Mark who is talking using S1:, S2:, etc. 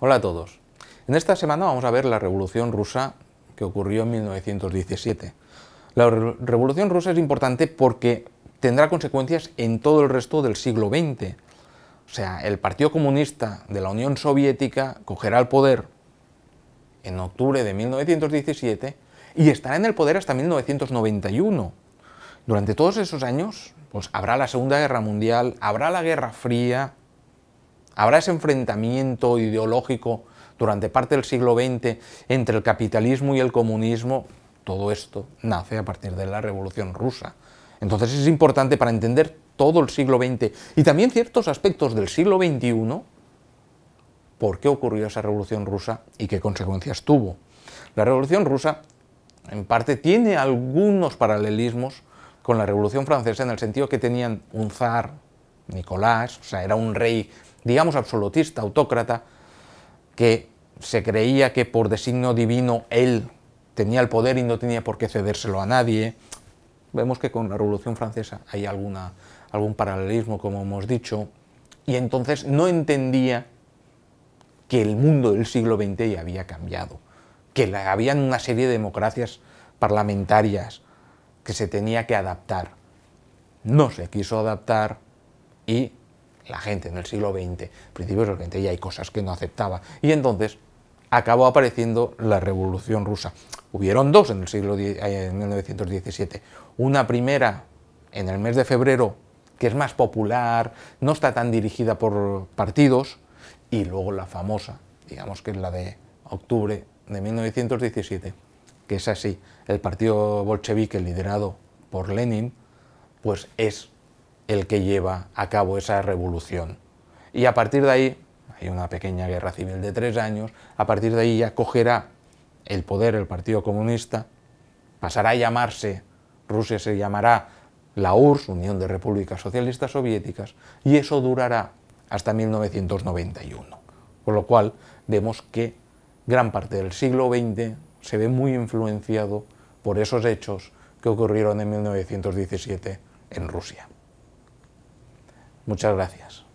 S1: Hola a todos. En esta semana vamos a ver la Revolución Rusa que ocurrió en 1917. La Revolución Rusa es importante porque tendrá consecuencias en todo el resto del siglo XX. O sea, el Partido Comunista de la Unión Soviética cogerá el poder en octubre de 1917 y estará en el poder hasta 1991. Durante todos esos años, pues habrá la Segunda Guerra Mundial, habrá la Guerra Fría, ¿Habrá ese enfrentamiento ideológico durante parte del siglo XX entre el capitalismo y el comunismo? Todo esto nace a partir de la Revolución Rusa. Entonces es importante para entender todo el siglo XX y también ciertos aspectos del siglo XXI, por qué ocurrió esa Revolución Rusa y qué consecuencias tuvo. La Revolución Rusa, en parte, tiene algunos paralelismos con la Revolución Francesa en el sentido que tenían un zar, Nicolás, o sea, era un rey, digamos, absolutista, autócrata, que se creía que por designio divino él tenía el poder y no tenía por qué cedérselo a nadie. Vemos que con la Revolución Francesa hay alguna, algún paralelismo, como hemos dicho, y entonces no entendía que el mundo del siglo XX ya había cambiado, que había una serie de democracias parlamentarias que se tenía que adaptar. No se quiso adaptar, y la gente en el siglo XX, principios del XX, ya hay cosas que no aceptaba. Y entonces acabó apareciendo la Revolución Rusa. Hubieron dos en el siglo eh, en 1917. Una primera en el mes de febrero, que es más popular, no está tan dirigida por partidos, y luego la famosa, digamos que es la de octubre de 1917, que es así, el partido bolchevique liderado por Lenin, pues es el que lleva a cabo esa revolución. Y a partir de ahí, hay una pequeña guerra civil de tres años, a partir de ahí ya cogerá el poder el Partido Comunista, pasará a llamarse, Rusia se llamará la URSS, Unión de Repúblicas Socialistas Soviéticas, y eso durará hasta 1991. Con lo cual vemos que gran parte del siglo XX se ve muy influenciado por esos hechos que ocurrieron en 1917 en Rusia. Muchas gracias.